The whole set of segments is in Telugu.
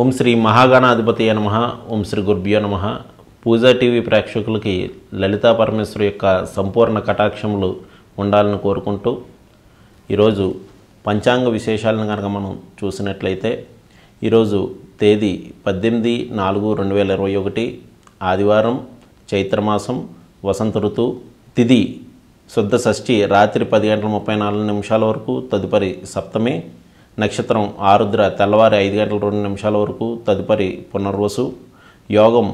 ఓం శ్రీ మహాగణాధిపతి నమ ఓం శ్రీ గురుభ్యో నమ పూజా టీవీ ప్రేక్షకులకి లలితా పరమేశ్వరు యొక్క సంపూర్ణ కటాక్షములు ఉండాలని కోరుకుంటూ ఈరోజు పంచాంగ విశేషాలను కనుక మనం చూసినట్లయితే ఈరోజు తేదీ పద్దెనిమిది నాలుగు రెండు వేల ఇరవై ఒకటి ఆదివారం చైత్రమాసం వసంత ఋతువు తిది శుద్ధ షష్ఠి రాత్రి పది గంటల ముప్పై నాలుగు నిమిషాల వరకు తదుపరి సప్తమి నక్షత్రం ఆరుద్ర తెల్లవారి ఐదు గంటల రెండు నిమిషాల వరకు తదుపరి పునర్వసు యోగం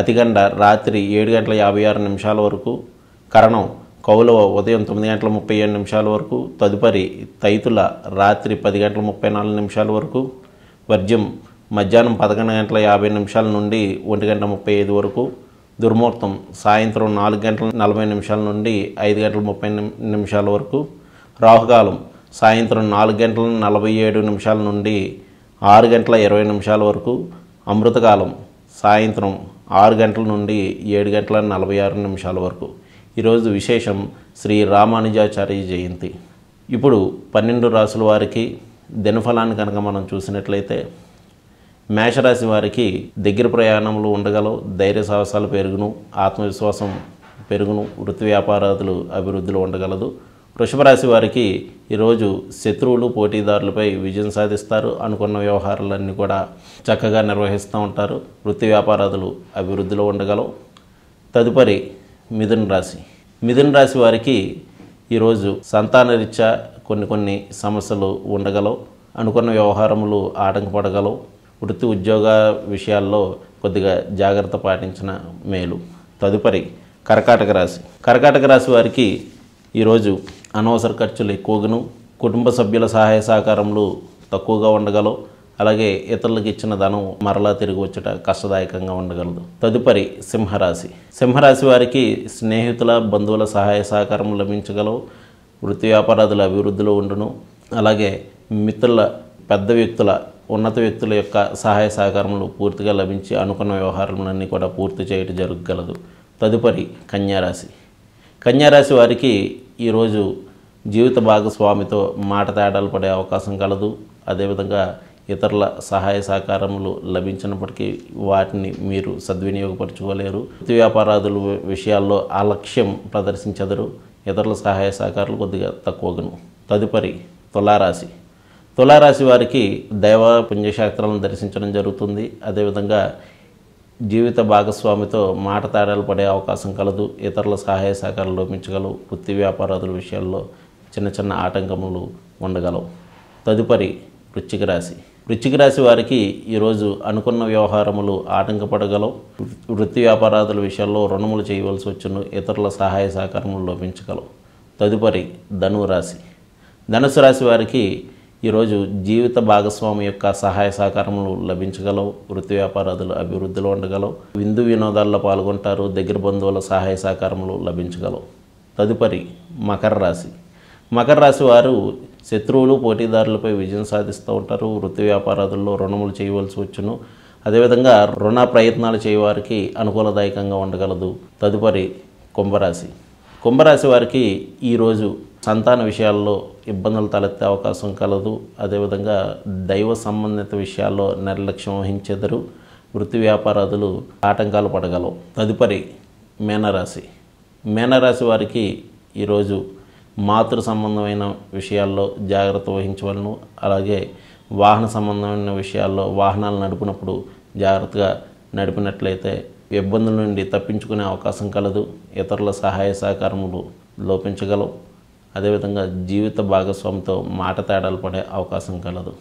అతిగండ రాత్రి ఏడు గంటల యాభై ఆరు నిమిషాల వరకు కరణం కౌలవ ఉదయం తొమ్మిది గంటల ముప్పై ఏడు నిమిషాల వరకు తదుపరి తైతుల రాత్రి పది గంటల ముప్పై నాలుగు నిమిషాల వరకు వర్జ్యం మధ్యాహ్నం పదకొండు గంటల యాభై నిమిషాల నుండి ఒంటి గంట ముప్పై ఐదు వరకు దుర్ముహూర్తం సాయంత్రం నాలుగు గంటల నలభై నిమిషాల నుండి ఐదు గంటల ముప్పై నిమిషాల వరకు రాహుకాలం సాయంత్రం నాలుగు గంటల నలభై ఏడు నిమిషాల నుండి ఆరు గంటల ఇరవై నిమిషాల వరకు అమృతకాలం సాయంత్రం ఆరు గంటల నుండి ఏడు గంటల నలభై ఆరు నిమిషాల వరకు ఈరోజు విశేషం శ్రీ రామానుజాచార్య జయంతి ఇప్పుడు పన్నెండు రాసుల వారికి దినఫలాన్ని కనుక మనం చూసినట్లయితే మేషరాశి వారికి దగ్గర ప్రయాణములు ఉండగలవు ధైర్య సాహసాలు పెరుగును ఆత్మవిశ్వాసం పెరుగును వృత్తి వ్యాపారాదులు అభివృద్ధిలో ఉండగలదు వృషభరాశి వారికి ఈరోజు శత్రువులు పోటీదారులపై విజయం సాధిస్తారు అనుకున్న వ్యవహారాలన్నీ కూడా చక్కగా నిర్వహిస్తూ ఉంటారు వృత్తి వ్యాపారాదులు అభివృద్ధిలో ఉండగలవు తదుపరి మిథున రాశి మిథున రాశి వారికి ఈరోజు సంతానరీత్యా కొన్ని కొన్ని సమస్యలు ఉండగలవు అనుకున్న వ్యవహారములు ఆటంకపడగలవు వృత్తి ఉద్యోగ విషయాల్లో కొద్దిగా జాగ్రత్త పాటించిన మేలు తదుపరి కర్కాటక రాశి కర్కాటక రాశి వారికి ఈరోజు అనవసర ఖర్చులు ఎక్కువగాను కుటుంబ సభ్యుల సహాయ సహకారములు తక్కువగా ఉండగలవు అలాగే ఇతరులకు ఇచ్చిన ధనం మరలా తిరిగి వచ్చట కష్టదాయకంగా ఉండగలదు తదుపరి సింహరాశి సింహరాశి వారికి స్నేహితుల బంధువుల సహాయ సహకారం లభించగలవు వృత్తి వ్యాపారాదుల అభివృద్ధిలో ఉండును అలాగే మిత్రుల పెద్ద వ్యక్తుల ఉన్నత వ్యక్తుల యొక్క సహాయ సహకారములు పూర్తిగా లభించి అనుకున్న వ్యవహారములన్నీ కూడా పూర్తి చేయటం జరగగలదు తదుపరి కన్యారాశి కన్యారాశి వారికి ఈరోజు జీవిత భాగస్వామితో మాట తేడాలు పడే అవకాశం కలదు అదేవిధంగా ఇతరుల సహాయ సహకారములు లభించినప్పటికీ వాటిని మీరు సద్వినియోగపరచుకోలేరు వృత్తి వ్యాపారాదుల విషయాల్లో అలక్ష్యం ప్రదర్శించదరు ఇతరుల సహాయ సహకారాలు కొద్దిగా తక్కువగును తదుపరి తులారాశి తులారాశి వారికి దైవ పుణ్యక్షేత్రాలను దర్శించడం జరుగుతుంది అదేవిధంగా జీవిత భాగస్వామితో మాట తేడాలు పడే అవకాశం కలదు ఇతరుల సహాయ సహకారాలు లోపించగలవు వృత్తి వ్యాపారాదుల విషయాల్లో చిన్న చిన్న ఆటంకములు ఉండగలవు తదుపరి వృచ్చిక రాశి వృచ్చిక రాశి వారికి ఈరోజు అనుకున్న వ్యవహారములు ఆటంకపడగలవు వృత్తి వ్యాపారాదుల విషయాల్లో రుణములు చేయవలసి వచ్చును ఇతరుల సహాయ సహకారములు లోపించగలవు తదుపరి ధనురాశి ధనుసు రాశి వారికి ఈరోజు జీవిత భాగస్వామి యొక్క సహాయ సహకారములు లభించగలవు వృత్తి వ్యాపారాదులు అభివృద్ధిలో ఉండగలవు విందు వినోదాల్లో పాల్గొంటారు దగ్గర బంధువుల సహాయ సహకారములు లభించగలవు తదుపరి మకర రాశి మకర రాశి వారు శత్రువులు పోటీదారులపై విజయం సాధిస్తూ ఉంటారు వృత్తి వ్యాపారాదుల్లో రుణములు చేయవలసి వచ్చును అదేవిధంగా రుణ ప్రయత్నాలు చేయవారికి అనుకూలదాయకంగా ఉండగలదు తదుపరి కుంభరాశి కుంభరాశి వారికి ఈరోజు సంతాన విషయాల్లో ఇబ్బందులు తలెత్తే అవకాశం కలదు అదేవిధంగా దైవ సంబంధిత విషయాల్లో నిర్లక్ష్యం వహించెదరు వృత్తి వ్యాపారాదులు ఆటంకాలు పడగలవు తదుపరి మేనరాశి మేనరాశి వారికి ఈరోజు మాతృ సంబంధమైన విషయాల్లో జాగ్రత్త వహించవలను అలాగే వాహన సంబంధమైన విషయాల్లో వాహనాలు నడిపినప్పుడు జాగ్రత్తగా నడిపినట్లయితే ఇబ్బందుల నుండి తప్పించుకునే అవకాశం కలదు ఇతరుల సహాయ సహకారములు లోపించగలవు అదేవిధంగా జీవిత భాగస్వామితో మాట తేడాలు పడే అవకాశం కలదు